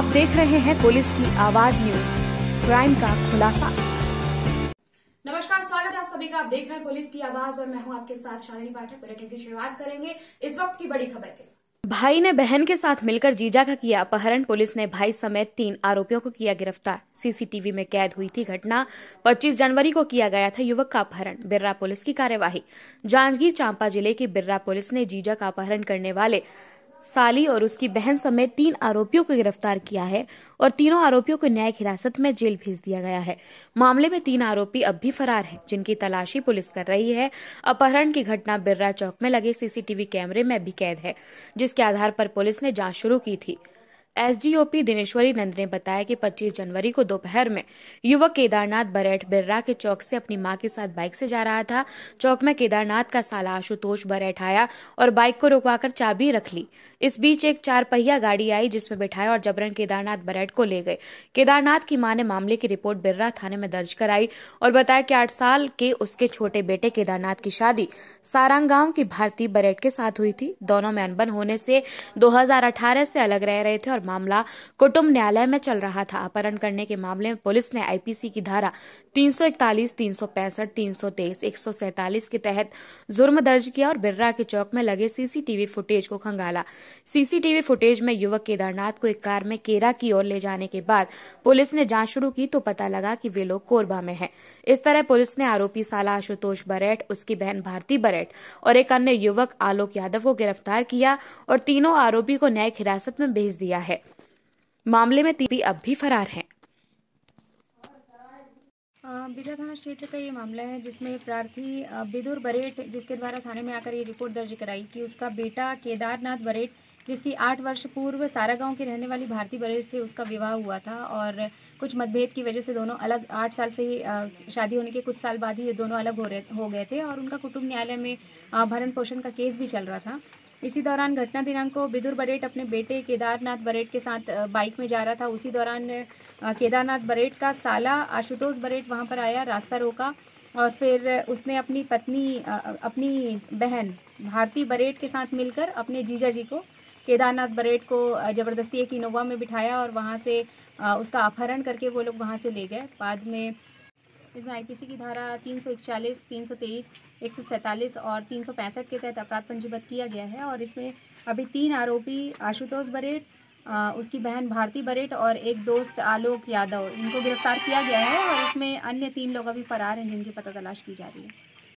आप देख रहे हैं पुलिस की आवाज न्यूज क्राइम का खुलासा नमस्कार स्वागत है आप सभी का आप देख रहे हैं पुलिस की आवाज और मैं हूं आपके साथ शालिनी पाठक बुलेटिन की शुरुआत करेंगे इस वक्त की बड़ी खबर के साथ भाई ने बहन के साथ मिलकर जीजा का किया अपहरण पुलिस ने भाई समेत तीन आरोपियों को किया गिरफ्तार सीसीटीवी में कैद हुई थी घटना 25 जनवरी को किया गया था युवक का अपहरण बिर्रा पुलिस की कार्यवाही जांजगीर चांपा जिले की बिर्रा पुलिस ने जीजा का अपहरण करने वाले साली और उसकी बहन समेत तीन आरोपियों को गिरफ्तार किया है और तीनों आरोपियों को न्यायिक हिरासत में जेल भेज दिया गया है मामले में तीन आरोपी अब भी फरार हैं जिनकी तलाशी पुलिस कर रही है अपहरण की घटना बिर्रा चौक में लगे सीसीटीवी कैमरे में भी कैद है जिसके आधार पर पुलिस ने जांच शुरू की थी एसडीओपी दिनेश्वरी नंद ने बताया कि 25 जनवरी को दोपहर में युवक केदारनाथ बरेठ बिर्रा के चौक से अपनी मां के साथ बाइक से जा रहा था चौक में केदारनाथ का साला आशुतोष बरेठ आया और बाइक को रुकवाकर चाबी रख ली इस बीच एक चार पहिया गाड़ी आई जिसमें बिठाया और जबरन केदारनाथ बरेठ को ले गए केदारनाथ की माँ ने मामले की रिपोर्ट बिर्रा थाने में दर्ज कराई और बताया कि आठ साल के उसके छोटे बेटे केदारनाथ की शादी गांव की भारती बरेट के साथ हुई थी दोनों में अनबन होने से 2018 से अलग रह रहे थे और मामला कुटुम्ब न्यायालय में चल रहा था अपहरण करने के मामले में पुलिस ने आईपीसी की धारा 341, 365, 323, 147 के तहत जुर्म दर्ज किया और बिर्रा के चौक में लगे सीसीटीवी फुटेज को खंगाला सीसीटीवी फुटेज में युवक केदारनाथ को एक कार में केरा की ओर ले जाने के बाद पुलिस ने जांच शुरू की तो पता लगा कि वे लोग कोरबा में हैं। इस तरह पुलिस ने आरोपी साला आशुतोष बरेट उसकी बहन भारती बरेट और एक अन्य युवक आलोक यादव को गिरफ्तार किया और तीनों आरोपी को न्यायिक हिरासत में भेज दिया है मामले में तीन अब भी फरार हैं बिदा थाना क्षेत्र का ये मामला है जिसमें प्रार्थी बिदुर बरेट जिसके द्वारा थाने में आकर ये रिपोर्ट दर्ज कराई कि उसका बेटा केदारनाथ बरेट जिसकी आठ वर्ष पूर्व सारा गांव की रहने वाली भारती बरेट से उसका विवाह हुआ था और कुछ मतभेद की वजह से दोनों अलग आठ साल से ही शादी होने के कुछ साल बाद ही ये दोनों अलग हो रहे हो गए थे और उनका कुटुंब न्यायालय में भरण पोषण का केस भी चल रहा था इसी दौरान घटना दिनांक को बिदुर बरेट अपने बेटे केदारनाथ बरेट के साथ बाइक में जा रहा था उसी दौरान केदारनाथ बरेट का साला आशुतोष बरेट वहाँ पर आया रास्ता रोका और फिर उसने अपनी पत्नी अपनी बहन भारती बरेट के साथ मिलकर अपने जीजा जी को केदारनाथ बरेट को ज़बरदस्ती एक इनोवा में बिठाया और वहाँ से उसका अपहरण करके वो लोग वहाँ से ले गए बाद में इसमें आईपीसी की धारा तीन सौ इकचालीस तीन सौ तेईस एक सौ सैंतालीस और तीन सौ पैंसठ के तहत अपराध पंजीबद्ध किया गया है और इसमें अभी तीन आरोपी आशुतोष बरेट आ, उसकी बहन भारती बरेट और एक दोस्त आलोक यादव इनको गिरफ्तार किया गया है और इसमें अन्य तीन लोग अभी फरार हैं जिनकी पता तलाश की जा रही है